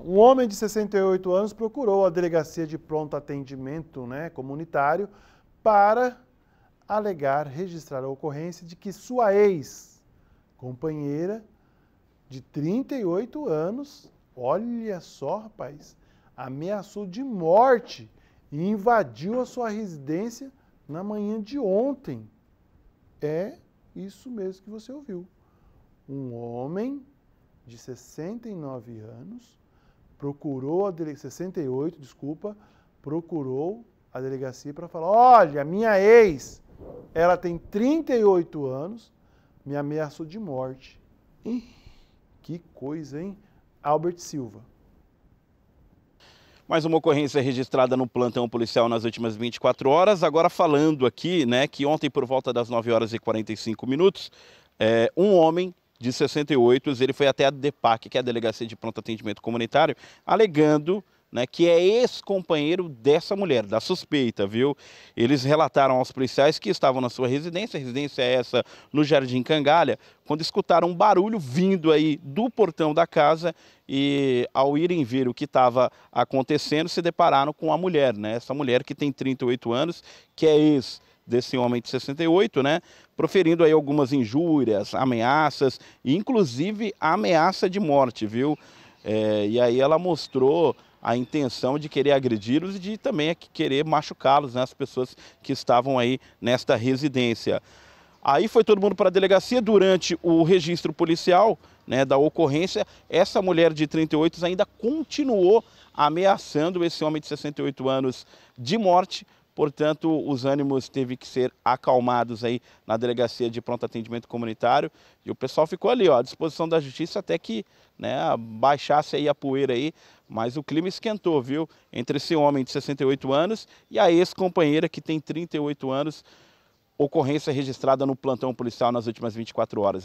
Um homem de 68 anos procurou a delegacia de pronto atendimento né, comunitário para alegar registrar a ocorrência de que sua ex-companheira de 38 anos, olha só, rapaz, ameaçou de morte e invadiu a sua residência na manhã de ontem. É isso mesmo que você ouviu. Um homem de 69 anos procurou a 68, desculpa, procurou a delegacia para falar: "Olha, minha ex, ela tem 38 anos, me ameaçou de morte". Que coisa, hein? Albert Silva. Mais uma ocorrência registrada no plantão policial nas últimas 24 horas. Agora falando aqui, né, que ontem por volta das 9 horas e 45 minutos, é, um homem de 68, ele foi até a DEPAC, que é a Delegacia de Pronto Atendimento Comunitário, alegando né, que é ex-companheiro dessa mulher, da suspeita, viu? Eles relataram aos policiais que estavam na sua residência, a residência é essa no Jardim Cangalha, quando escutaram um barulho vindo aí do portão da casa e ao irem ver o que estava acontecendo, se depararam com a mulher, né? Essa mulher que tem 38 anos, que é ex desse homem de 68, né? Proferindo aí algumas injúrias, ameaças, inclusive ameaça de morte, viu? É, e aí ela mostrou a intenção de querer agredi-los e de também é querer machucá-los, né? As pessoas que estavam aí nesta residência. Aí foi todo mundo para a delegacia durante o registro policial né, da ocorrência. Essa mulher de 38 ainda continuou ameaçando esse homem de 68 anos de morte Portanto, os ânimos teve que ser acalmados aí na delegacia de pronto atendimento comunitário e o pessoal ficou ali, ó, à disposição da justiça até que, né, baixasse aí a poeira aí, mas o clima esquentou, viu? Entre esse homem de 68 anos e a ex-companheira que tem 38 anos, ocorrência registrada no plantão policial nas últimas 24 horas.